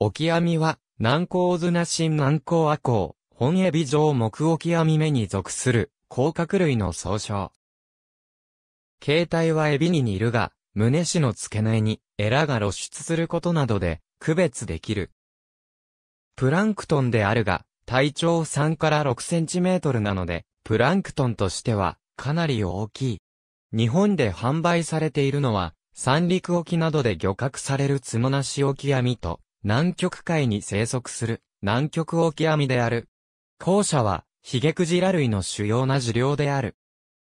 オキアミは、南高シン南高アコウ、本エビ上木アミ目に属する、甲殻類の総称。形態はエビに似るが、胸死の付け根に、エラが露出することなどで、区別できる。プランクトンであるが、体長3から6センチメートルなので、プランクトンとしては、かなり大きい。日本で販売されているのは、三陸沖などで漁獲されるシなしアミと、南極海に生息する南極オキアミである。後者はヒゲクジラ類の主要な受領である。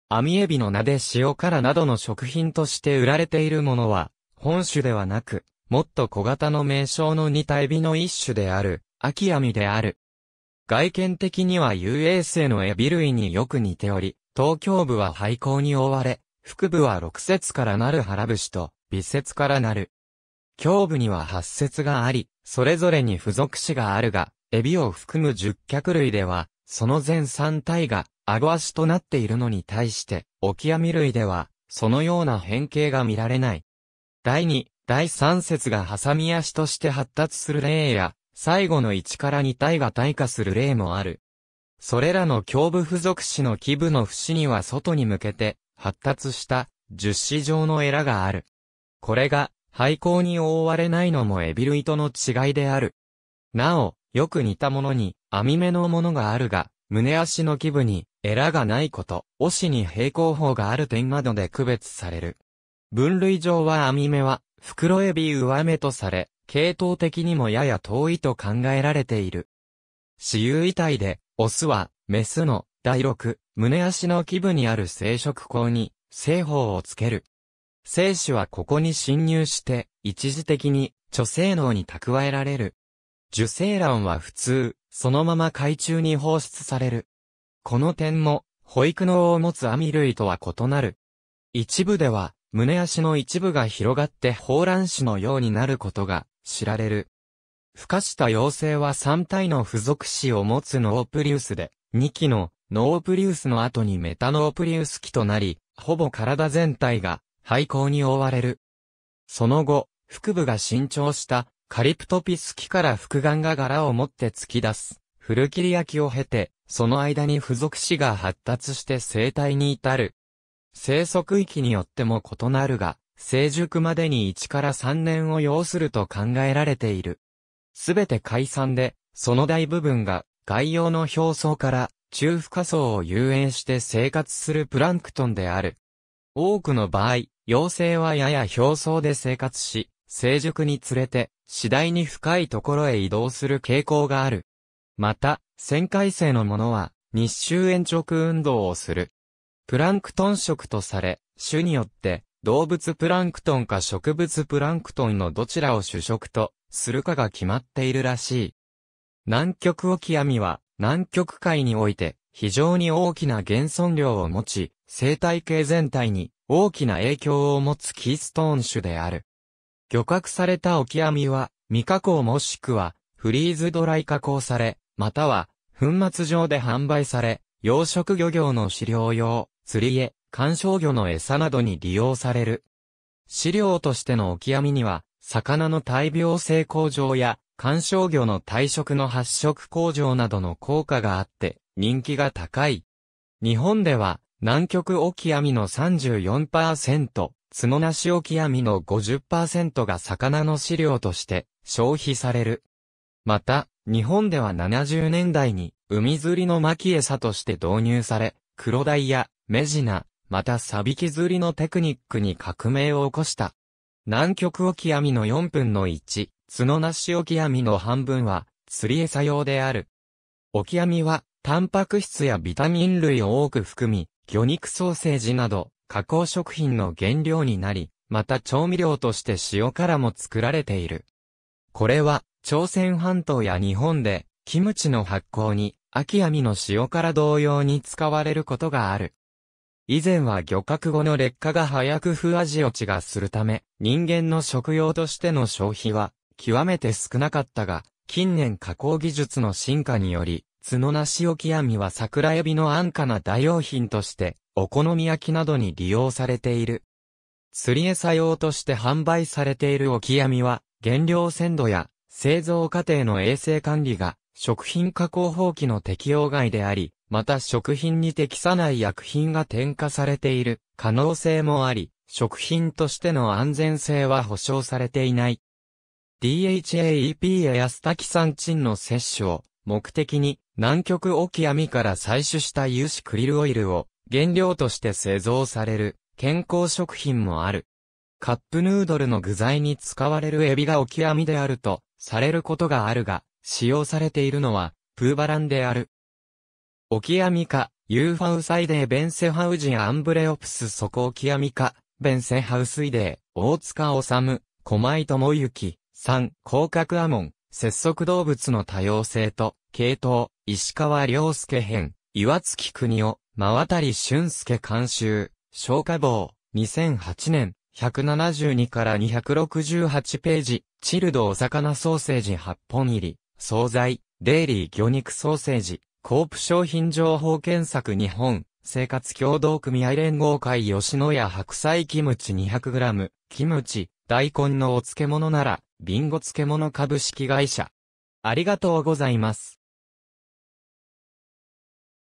アミエビの名で塩辛などの食品として売られているものは、本種ではなく、もっと小型の名称の似たエビの一種である、アキアミである。外見的には遊泳性のエビ類によく似ており、東京部は廃校に覆われ、腹部は六節からなる腹節と、微節からなる胸部には八節があり、それぞれに付属詞があるが、エビを含む十脚類では、その全三体が、顎足となっているのに対して、オキアミ類では、そのような変形が見られない。第二、第三節がハサミ足として発達する例や、最後の1から2体が退化する例もある。それらの胸部付属詞の基部の節には外に向けて発達した樹脂状のエラがある。これが廃校に覆われないのもエビ類との違いである。なお、よく似たものに、網目のものがあるが、胸足の基部に、エラがないこと、オしに平行法がある点などで区別される。分類上は網目は、袋エビ上目とされ、系統的にもやや遠いと考えられている。私有遺体で、オスは、メスの、第六、胸足の基部にある生殖口に、正方をつける。精子はここに侵入して、一時的に、貯精脳に蓄えられる。受精卵は普通、そのまま海中に放出される。この点も、保育能を持つアミ類とは異なる。一部では、胸足の一部が広がって放卵子のようになることが知られる。孵化した幼生は3体の付属子を持つノープリウスで、2期のノープリウスの後にメタノープリウス期となり、ほぼ体全体が廃校に覆われる。その後、腹部が新調したカリプトピス木から複眼が柄を持って突き出す。古切り焼きを経て、その間に付属子が発達して生態に至る。生息域によっても異なるが、成熟までに1から3年を要すると考えられている。すべて解散で、その大部分が外洋の表層から中深層を遊園して生活するプランクトンである。多くの場合、幼生はやや表層で生活し、成熟につれて、次第に深いところへ移動する傾向がある。また、旋回生のものは、日周延直運動をする。プランクトン食とされ、種によって、動物プランクトンか植物プランクトンのどちらを主食とするかが決まっているらしい。南極オキアミは南極海において非常に大きな減損量を持ち、生態系全体に大きな影響を持つキーストーン種である。漁獲されたオキアミは、未加工もしくは、フリーズドライ加工され、または、粉末状で販売され、養殖漁業の飼料用、釣りへ、観賞魚の餌などに利用される。飼料としてのオキアミには、魚の大病性向上や、観賞魚の退色の発色向上などの効果があって、人気が高い。日本では、南極オキアミの34%、角なしアミの50%が魚の飼料として消費される。また、日本では70年代に海釣りの巻餌として導入され、黒鯛やメジナ、またサビキ釣りのテクニックに革命を起こした。南極オキアミの4分の1、角なしアミの半分は釣り餌用である。オキアミは、タンパク質やビタミン類を多く含み、魚肉ソーセージなど、加工食品の原料になり、また調味料として塩辛も作られている。これは、朝鮮半島や日本で、キムチの発酵に、秋網の塩辛同様に使われることがある。以前は漁獲後の劣化が早く不味落ちがするため、人間の食用としての消費は、極めて少なかったが、近年加工技術の進化により、角なしオキアミは桜エビの安価な代用品として、お好み焼きなどに利用されている。釣り餌用として販売されているオキアミは、原料鮮度や製造過程の衛生管理が食品加工法規の適用外であり、また食品に適さない薬品が添加されている可能性もあり、食品としての安全性は保証されていない。DHA EPA やスタキサンチンの摂取を目的に南極オキアミから採取した油脂クリルオイルを原料として製造される健康食品もある。カップヌードルの具材に使われるエビがオキアミであるとされることがあるが、使用されているのはプーバランである。オキアミか、ユーファウサイデーベンセハウジンアンブレオプスソコオキアミか、ベンセハウスイデー、大塚治、小前智之、3、広角アモン、節足動物の多様性と、系統、石川良介編、岩月国を、真渡り俊介監修、消化棒、2008年、172から268ページ、チルドお魚ソーセージ8本入り、惣菜、デイリー魚肉ソーセージ、コープ商品情報検索2本、生活協同組合連合会吉野家白菜キムチ 200g、キムチ、大根のお漬物なら、ビンゴ漬物株式会社。ありがとうございます。